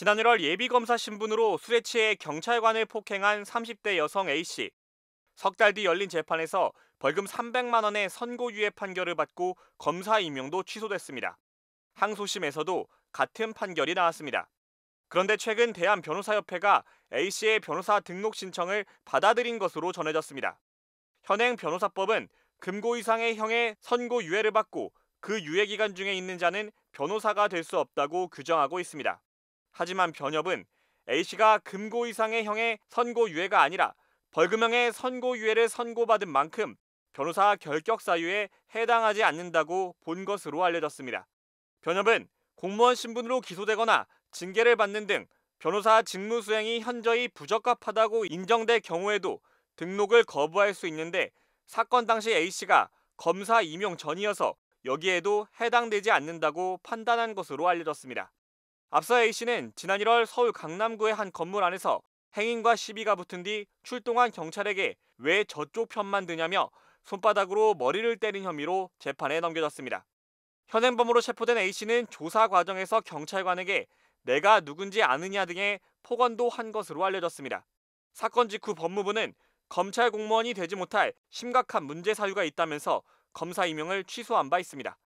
지난 1월 예비검사 신분으로 술에 취해 경찰관을 폭행한 30대 여성 A씨. 석 달 뒤 열린 재판에서 벌금 300만 원의 선고유예 판결을 받고 검사 임명도 취소됐습니다. 항소심에서도 같은 판결이 나왔습니다. 그런데 최근 대한변호사협회가 A씨의 변호사 등록 신청을 받아들인 것으로 전해졌습니다. 현행 변호사법은 금고 이상의 형의 선고 유예를 받고 그 유예 기간 중에 있는 자는 변호사가 될 수 없다고 규정하고 있습니다. 하지만 변협은 A씨가 금고 이상의 형의 선고유예가 아니라 벌금형의 선고유예를 선고받은 만큼 변호사 결격 사유에 해당하지 않는다고 본 것으로 알려졌습니다. 변협은 공무원 신분으로 기소되거나 징계를 받는 등 변호사 직무 수행이 현저히 부적합하다고 인정될 경우에도 등록을 거부할 수 있는데 사건 당시 A씨가 검사 임용 전이어서 여기에도 해당되지 않는다고 판단한 것으로 알려졌습니다. 앞서 A씨는 지난 1월 서울 강남구의 한 건물 안에서 행인과 시비가 붙은 뒤 출동한 경찰에게 왜 저쪽 편만 드냐며 손바닥으로 머리를 때린 혐의로 재판에 넘겨졌습니다. 현행범으로 체포된 A씨는 조사 과정에서 경찰관에게 내가 누군지 아느냐 등의 폭언도 한 것으로 알려졌습니다. 사건 직후 법무부는 검찰 공무원이 되지 못할 심각한 문제 사유가 있다면서 검사 임명을 취소한 바 있습니다.